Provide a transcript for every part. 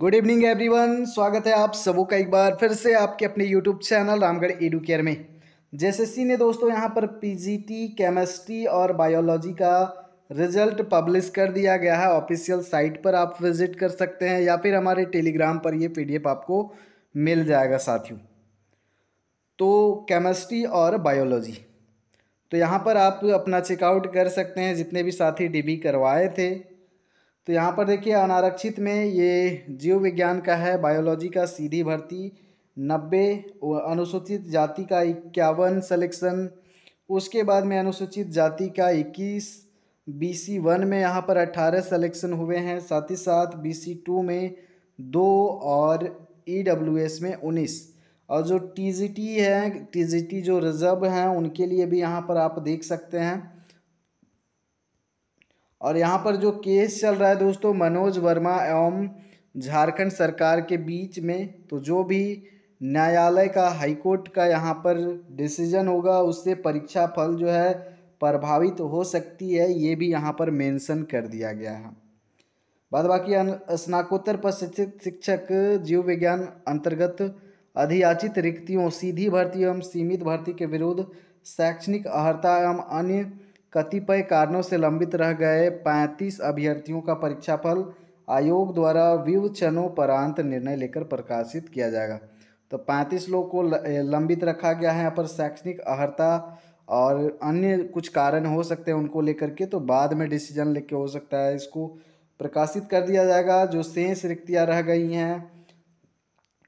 good evening everyone स्वागत है आप सबों का एक बार फिर से आपके अपने YouTube channel Ramgarh edu care में जेएसएससी ने दोस्तों यहाँ पर पीजीटी केमिस्ट्री और बायोलॉजी का रिजल्ट पब्लिश कर दिया गया है ऑफिशियल साइट पर आप विजिट कर सकते हैं या फिर हमारे टेलीग्राम पर ये पी आपको मिल जाएगा साथियों तो केमिस्ट्री और बायोलॉजी तो यहाँ पर आप अपना चेकआउट कर सकते हैं जितने भी साथी डीबी करवाए थे तो यहाँ पर देखिए अनारक्षित में ये जीव विज्ञान का है बायोलॉजी का सीधी भर्ती नब्बे अनुसूचित जाति का इक्यावन सेलेक्शन उसके बाद में अनुसूचित जाति का इक्कीस बी सी वन में यहाँ पर अट्ठारह सेलेक्शन हुए हैं साथ ही साथ बी सी टू में दो और ई डब्ल्यू एस में उन्नीस और जो टी जी टी है टी जी टी जो रिज़र्व हैं उनके लिए भी यहाँ पर आप देख सकते हैं और यहाँ पर जो केस चल रहा है दोस्तों मनोज वर्मा एवं झारखंड सरकार के बीच में तो जो भी न्यायालय का हाईकोर्ट का यहाँ पर डिसीजन होगा उससे परीक्षा फल जो है प्रभावित हो सकती है ये भी यहाँ पर मेंशन कर दिया गया है बाद बाकी स्नाकोत्तर प्रशिक्षित शिक्षक जीव विज्ञान अंतर्गत अधियाचित रिक्तियों सीधी भर्ती एवं सीमित भर्ती के विरुद्ध शैक्षणिक अहर्ता एवं अन्य कतिपय कारणों से लंबित रह गए पैंतीस अभ्यर्थियों का परीक्षाफल आयोग द्वारा व्यूचनोपरांत निर्णय लेकर प्रकाशित किया जाएगा तो पैंतीस लोग को लंबित रखा गया है यहाँ पर शैक्षणिक अहर्ता और अन्य कुछ कारण हो सकते हैं उनको लेकर के तो बाद में डिसीजन लेके हो सकता है इसको प्रकाशित कर दिया जाएगा जो शेष रिक्तियाँ रह गई हैं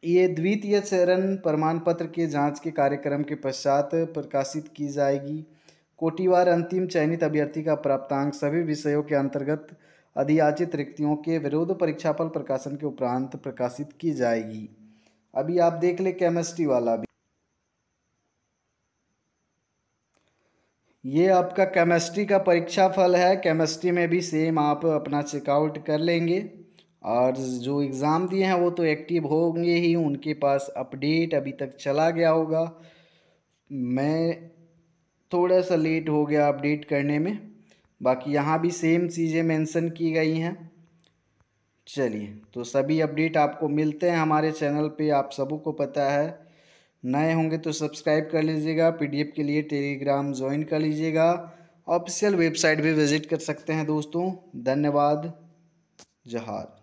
ये द्वितीय चरण प्रमाण पत्र के जाँच के कार्यक्रम के पश्चात प्रकाशित की जाएगी कोटिवार अंतिम चयनित अभ्यर्थी का प्राप्तांक सभी विषयों के अंतर्गत अधियाचित रिक्तियों के विरोध परीक्षाफल प्रकाशन के उपरांत प्रकाशित की जाएगी अभी आप देख ले केमिस्ट्री वाला भी ये आपका केमिस्ट्री का परीक्षा फल है केमिस्ट्री में भी सेम आप अपना चेकआउट कर लेंगे और जो एग्ज़ाम दिए हैं वो तो एक्टिव होंगे ही उनके पास अपडेट अभी तक चला गया होगा मैं थोड़ा सा लेट हो गया अपडेट करने में बाकी यहाँ भी सेम चीज़ें मेंशन की गई हैं चलिए तो सभी अपडेट आपको मिलते हैं हमारे चैनल पे आप सबों को पता है नए होंगे तो सब्सक्राइब कर लीजिएगा पीडीएफ के लिए टेलीग्राम ज्वाइन कर लीजिएगा ऑफिशियल वेबसाइट भी विज़िट कर सकते हैं दोस्तों धन्यवाद जहार